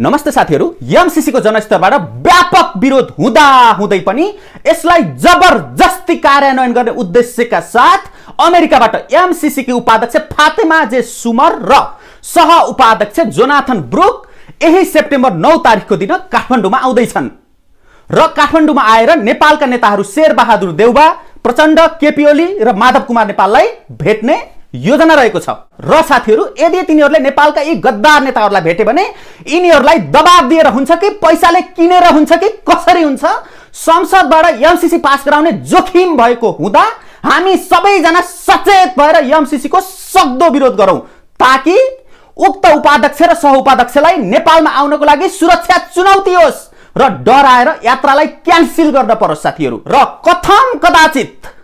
नमस्ते साथीहरू एमसिसीको जनस्तरबाट व्यापक विरोध हुँदा हुँदै पनि यसलाई जबरजस्ती कार्यान्वयन गर्ने उद्देश्यका साथ अमेरिकाबाट एमसिसीकी उपाध्यक्ष फातेमा जे सुमर र सह उपाध्यक्ष जोनाथन ब्रुक यही सेप्टेम्बर नौ तारिकको दिन काठमाडौँमा आउँदैछन् र काठमाडौँमा आएर नेपालका नेताहरू शेरबहादुर देउबा प्रचण्ड केपिओली र माधव कुमार नेपाललाई भेट्ने योजना रहेको छ र साथीहरू यदि तिनीहरूले नेपालका यी गद्दार नेताहरूलाई भेट्यो भने यिनीहरूलाई दबाब दिएर हुन्छ कि पैसाले किनेर हुन्छ कि कसरी हुन्छ संसदबाट एमसिसी पास गराउने जोखिम भएको हुँदा हामी सबैजना सचेत भएर एमसिसीको सक्दो विरोध गरौँ ताकि उक्त उपाध्यक्ष र सह उपाध्यक्षलाई नेपालमा आउनको लागि सुरक्षा चुनौती होस् र डराएर यात्रालाई क्यान्सिल गर्न परोस् साथीहरू र कथम कदाचित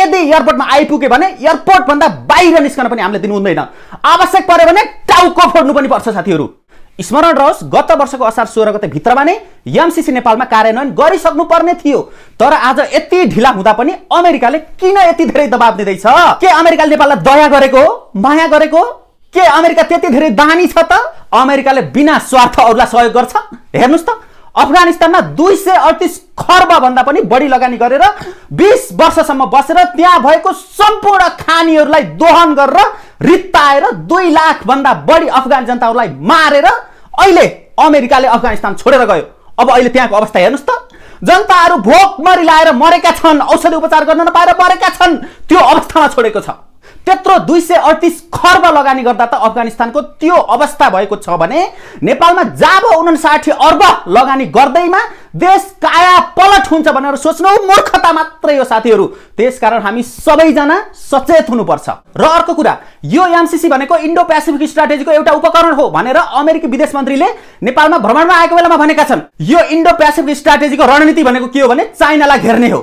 यदि एयरपोर्टमा आइपुग्यो भने एयरपोर्टभन्दा बाहिर निस्कन पनि हामीले दिनु हुँदैन आवश्यक पर्यो भने टाउको फोड्नु पनि पर्छ साथीहरू स्मरण रहोस् गत वर्षको असार सोह्र गते भित्रमा नै एमसिसी नेपालमा कार्यान्वयन गरिसक्नु पर्ने थियो तर आज यति ढिला हुँदा पनि अमेरिकाले किन यति धेरै दबाब दिँदैछ के अमेरिकाले नेपाललाई दया गरेको माया गरेको के अमेरिका त्यति धेरै दानी छ त अमेरिकाले बिना स्वार्थ अरूलाई सहयोग गर्छ हेर्नुहोस् त अफगानिस्तानमा दुई सय अडतिस खर्ब भन्दा पनि बढी लगानी गरेर बिस वर्षसम्म बसेर त्यहाँ भएको सम्पूर्ण खानीहरूलाई दोहन गरेर रित्ताएर दुई लाख भन्दा बढी अफगान जनताहरूलाई मारेर अहिले अमेरिकाले अफगानिस्तान छोडेर गयो अब अहिले त्यहाँको अवस्था हेर्नुहोस् त जनताहरू भोक मरिलाएर मरेका छन् औषधि उपचार गर्न नपाएर मरेका छन् त्यो अवस्थामा छोडेको छ त्यत्रो दुई सय अडतिस खर्ब लगानी गर्दा त अफगानिस्तानको त्यो अवस्था भएको छ भने नेपालमा जाब उनासाठी अर्ब लगानी गर्दैमा देश काया पलट हुन्छ भनेर सोच्नु मूर्खता मात्रै हो साथीहरू त्यसकारण हामी सबैजना सचेत हुनुपर्छ र अर्को कुरा यो एमसिसी भनेको इन्डो पेसिफिक स्ट्राटेजीको एउटा उपकरण हो भनेर अमेरिकी विदेश मन्त्रीले नेपालमा भ्रमणमा आएको बेलामा भनेका छन् यो इन्डो पेसिफिक स्ट्राटेजीको रणनीति भनेको के हो भने चाइनालाई घेर्ने हो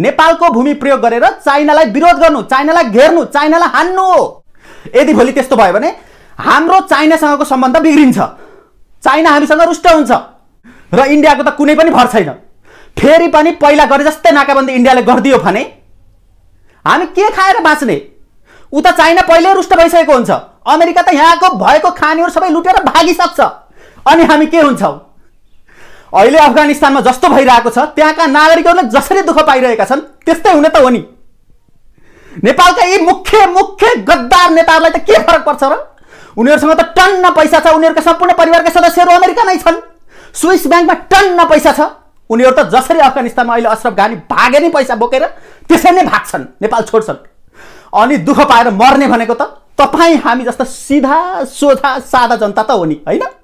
नेपालको भूमि प्रयोग गरेर चाइनालाई विरोध गर्नु चाइनालाई घेर्नु चाइनालाई हान्नु हो यदि भोलि त्यस्तो भयो भने हाम्रो चाइनासँगको सम्बन्ध बिग्रिन्छ चाइना हामीसँग रुष्ट हुन्छ र इन्डियाको त कुनै पनि भर छैन फेरि पनि पहिला गरे जस्तै नाकाबन्दी इन्डियाले गरिदियो भने हामी के खाएर बाँच्ने उता चाइना पहिल्यै रुष्ट भइसकेको हुन्छ अमेरिका त यहाँको भएको खानेहरू सबै लुटेर भागिसक्छ अनि हामी के हुन्छौँ अहिले अफगानिस्तानमा जस्तो भइरहेको छ त्यहाँका नागरिकहरूले जसरी दुःख पाइरहेका छन् त्यस्तै हुने त हो नि नेपालका यी मुख्य मुख्य गद्दार नेताहरूलाई त के फरक पर्छ र उनीहरूसँग त टन्न पैसा छ उनीहरूका सम्पूर्ण परिवारका सदस्यहरू अमेरिका नै छन् स्विस ब्याङ्कमा टन्न पैसा छ उनीहरू त जसरी अफगानिस्तानमा अहिले अश्रफ घानी भागे नै पैसा बोकेर त्यसरी नै भाग्छन् नेपाल छोड्छन् अनि दुःख पाएर मर्ने भनेको त तपाईँ हामी जस्ता सिधा सोझा सादा जनता त हो नि होइन